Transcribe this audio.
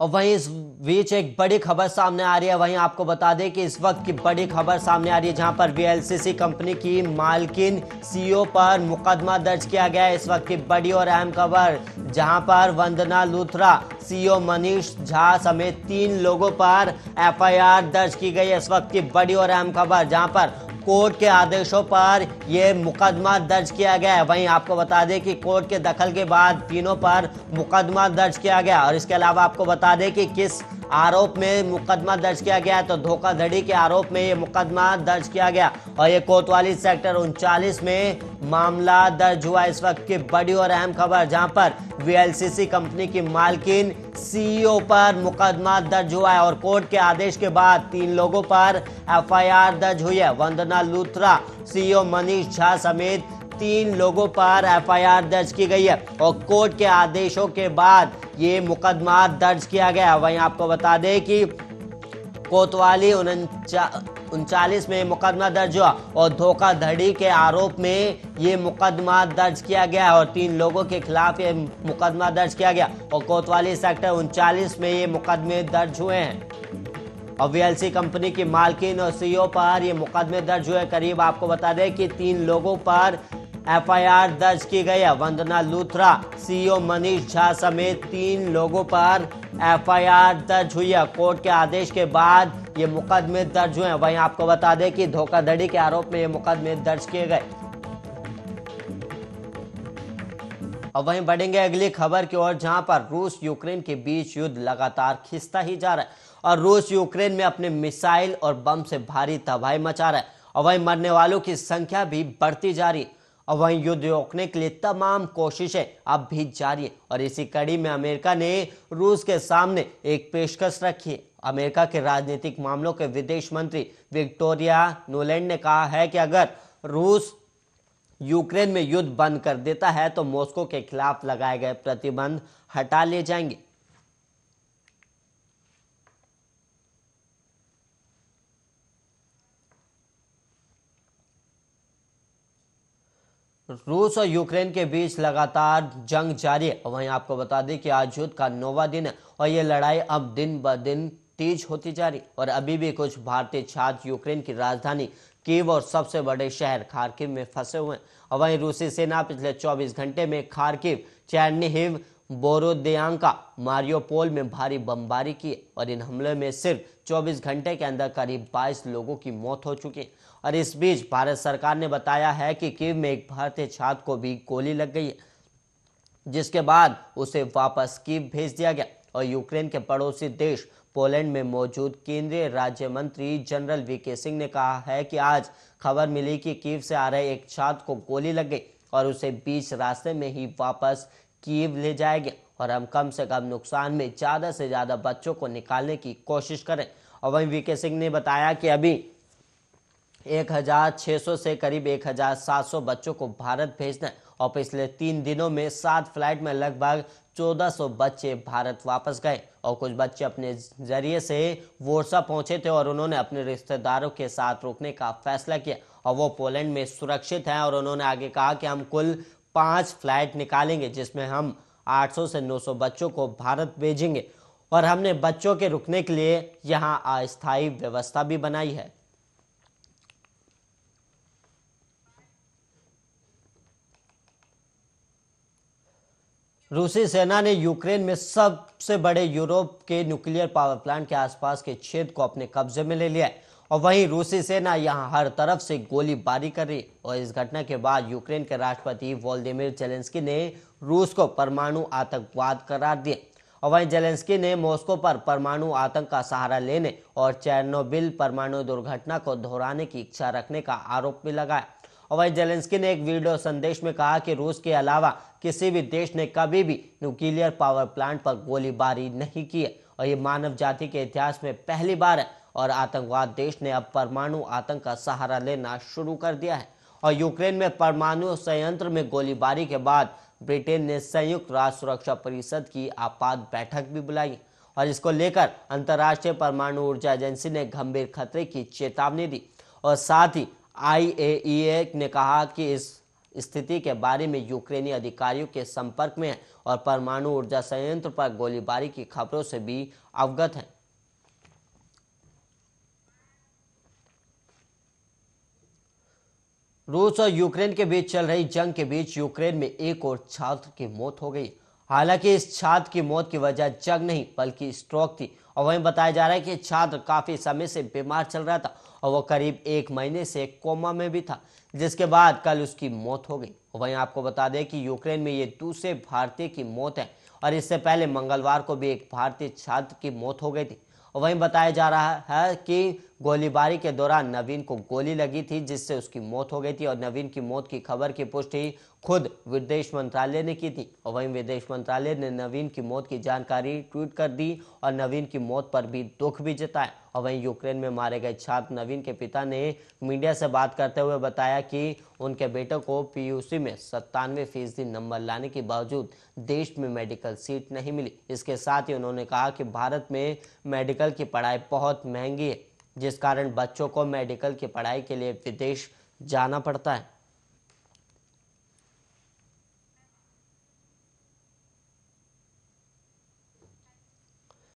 और वहीं इस बीच एक बड़ी खबर सामने आ रही है वहीं आपको बता दें कि इस वक्त की बड़ी खबर सामने आ रही है जहां पर वीएलसीसी कंपनी की मालकिन सीईओ e पर मुकदमा दर्ज किया गया है इस वक्त की बड़ी और अहम खबर जहां पर वंदना लूथरा सीईओ e मनीष झा समेत तीन लोगों पर एफआईआर दर्ज की गई है इस वक्त की बड़ी और अहम खबर जहां पर कोर्ट के आदेशों पर यह मुकदमा दर्ज किया गया है वहीं आपको बता दें कि कोर्ट के दखल के बाद तीनों पर मुकदमा दर्ज किया गया और इसके अलावा आपको बता दें कि किस आरोप में मुकदमा दर्ज किया गया तो धोखाधड़ी के आरोप में ये मुकदमा दर्ज किया गया और ये कोतवाली सेक्टर उनचालीस में मामला दर्ज हुआ इस वक्त की बड़ी और अहम खबर जहां पर वीएलसीसी कंपनी की मालकिन सीईओ e पर मुकदमा दर्ज हुआ है और कोर्ट के आदेश के बाद तीन लोगों पर एफआईआर दर्ज हुई है वंदना लूथरा सीईओ e मनीष झा समेत तीन लोगों पर एफआईआर दर्ज की गई है और कोर्ट के आदेशों के बाद ये मुकदमा दर्ज किया गया वहीं आपको बता दें कि कोतवाली उनचालीस में मुकदमा दर्ज हुआ और धोखाधड़ी के आरोप में ये मुकदमा दर्ज किया गया और तीन लोगों के खिलाफ ये मुकदमा दर्ज किया गया और कोतवाली सेक्टर उनचालीस में ये मुकदमे दर्ज हुए हैं और वीएलसी कंपनी की मालकिन और सीईओ e पर ये मुकदमे दर्ज हुए करीब आपको बता दें कि तीन लोगों पर एफआईआर दर्ज की गई है वंदना लूथरा सीईओ e मनीष झा समेत तीन लोगों पर एफआईआर दर्ज हुई है कोर्ट के आदेश के बाद ये मुकदमे दर्ज हुए हैं वहीं आपको बता दें कि धोखाधड़ी के आरोप में ये मुकदमे दर्ज किए गए अब वहीं बढ़ेंगे अगली खबर की ओर जहां पर रूस यूक्रेन के बीच युद्ध लगातार खिसता ही जा रहा है और रूस यूक्रेन में अपने मिसाइल और बम से भारी तबाही मचा रहा है और वहीं मरने वालों की संख्या भी बढ़ती जा रही है वहीं युद्ध रोकने के लिए तमाम कोशिशें अब भी जारी है और इसी कड़ी में अमेरिका ने रूस के सामने एक पेशकश रखी है अमेरिका के राजनीतिक मामलों के विदेश मंत्री विक्टोरिया नोलैंड ने कहा है कि अगर रूस यूक्रेन में युद्ध बंद कर देता है तो मॉस्को के खिलाफ लगाए गए प्रतिबंध हटा लिए जाएंगे रूस और यूक्रेन के बीच लगातार जंग जारी है वहीं आपको बता दें कि आज युद्ध का नौवा दिन है और ये लड़ाई अब दिन ब दिन तेज होती जा रही और अभी भी कुछ भारतीय छात्र यूक्रेन की राजधानी कीव और सबसे बड़े शहर खारकिव में फंसे हुए हैं और वहीं रूसी सेना पिछले 24 घंटे में खारकिव चैनिव बोरोदेयांका मारियोपोल में भारी बमबारी की और इन हमले में सिर्फ 24 घंटे के अंदर करीब 22 लोगों की मौत हो चुकी और इस बीच भारत सरकार ने बताया है कि कीव में एक भारतीय छात्र को भी गोली लग गई जिसके बाद उसे वापस कीव भेज दिया गया और यूक्रेन के पड़ोसी देश पोलैंड में मौजूद केंद्रीय राज्य मंत्री जनरल वी के सिंह ने कहा है कि आज खबर मिली कि कीव से आ रहे एक छात्र को गोली लग गई और उसे बीच रास्ते में ही वापस कीव ले जाएंगे और हम कम से कम नुकसान में ज़्यादा से ज़्यादा बच्चों को निकालने की कोशिश करें और वहीं वी सिंह ने बताया कि अभी 1600 से करीब 1700 बच्चों को भारत भेजना है और पिछले तीन दिनों में सात फ्लाइट में लगभग 1400 बच्चे भारत वापस गए और कुछ बच्चे अपने जरिए से वोरसा पहुंचे थे और उन्होंने अपने रिश्तेदारों के साथ रुकने का फैसला किया और वो पोलैंड में सुरक्षित हैं और उन्होंने आगे कहा कि हम कुल पांच फ्लाइट निकालेंगे जिसमें हम 800 से 900 बच्चों को भारत भेजेंगे और हमने बच्चों के रुकने के लिए यहां अस्थायी व्यवस्था भी बनाई है रूसी सेना ने यूक्रेन में सबसे बड़े यूरोप के न्यूक्लियर पावर प्लांट के आसपास के क्षेत्र को अपने कब्जे में ले लिया है और वहीं रूसी सेना यहां हर तरफ से गोलीबारी कर रही और इस घटना के बाद यूक्रेन के राष्ट्रपति वोल्दिमिर जेलेंस्की ने रूस को परमाणु आतंकवाद करार दिया और वहीं जेलेंस्की ने मॉस्को पर परमाणु आतंक का सहारा लेने और चेरनोबिल परमाणु दुर्घटना को दोहराने की इच्छा रखने का आरोप भी लगाया और वहीं जेलेंस्की ने एक वीडियो संदेश में कहा कि रूस के अलावा किसी भी देश ने कभी भी न्यूक्लियर पावर प्लांट पर गोलीबारी नहीं की है और ये मानव जाति के इतिहास में पहली बार है और आतंकवाद देश ने अब परमाणु आतंक का सहारा लेना शुरू कर दिया है और यूक्रेन में परमाणु संयंत्र में गोलीबारी के बाद ब्रिटेन ने संयुक्त राष्ट्र सुरक्षा परिषद की आपात बैठक भी बुलाई और इसको लेकर अंतर्राष्ट्रीय परमाणु ऊर्जा एजेंसी ने गंभीर खतरे की चेतावनी दी और साथ ही आई ने कहा कि इस स्थिति के बारे में यूक्रेनी अधिकारियों के संपर्क में है और परमाणु ऊर्जा संयंत्र पर गोलीबारी की खबरों से भी अवगत हैं रूस और यूक्रेन के बीच चल रही जंग के बीच यूक्रेन में एक और छात्र की मौत हो गई हालांकि इस छात्र की मौत की वजह जंग नहीं बल्कि स्ट्रोक थी और वहीं बताया जा रहा है कि छात्र काफी समय से बीमार चल रहा था और वह करीब एक महीने से कोमा में भी था जिसके बाद कल उसकी मौत हो गई वहीं आपको बता दें कि यूक्रेन में ये दूसरे भारतीय की मौत है और इससे पहले मंगलवार को भी एक भारतीय छात्र की मौत हो गई थी और वहीं बताया जा रहा है कि गोलीबारी के दौरान नवीन को गोली लगी थी जिससे उसकी मौत हो गई थी और नवीन की मौत की खबर की पुष्टि खुद विदेश मंत्रालय ने की थी और वहीं विदेश मंत्रालय ने नवीन की मौत की जानकारी ट्वीट कर दी और नवीन की मौत पर भी दुख भी जताया और वहीं यूक्रेन में मारे गए छात्र नवीन के पिता ने मीडिया से बात करते हुए बताया कि उनके बेटे को पीयूसी में सत्तानवे फीसदी नंबर लाने के बावजूद देश में मेडिकल सीट नहीं मिली इसके साथ ही उन्होंने कहा कि भारत में मेडिकल की पढ़ाई बहुत महंगी है जिस कारण बच्चों को मेडिकल की पढ़ाई के लिए विदेश जाना पड़ता है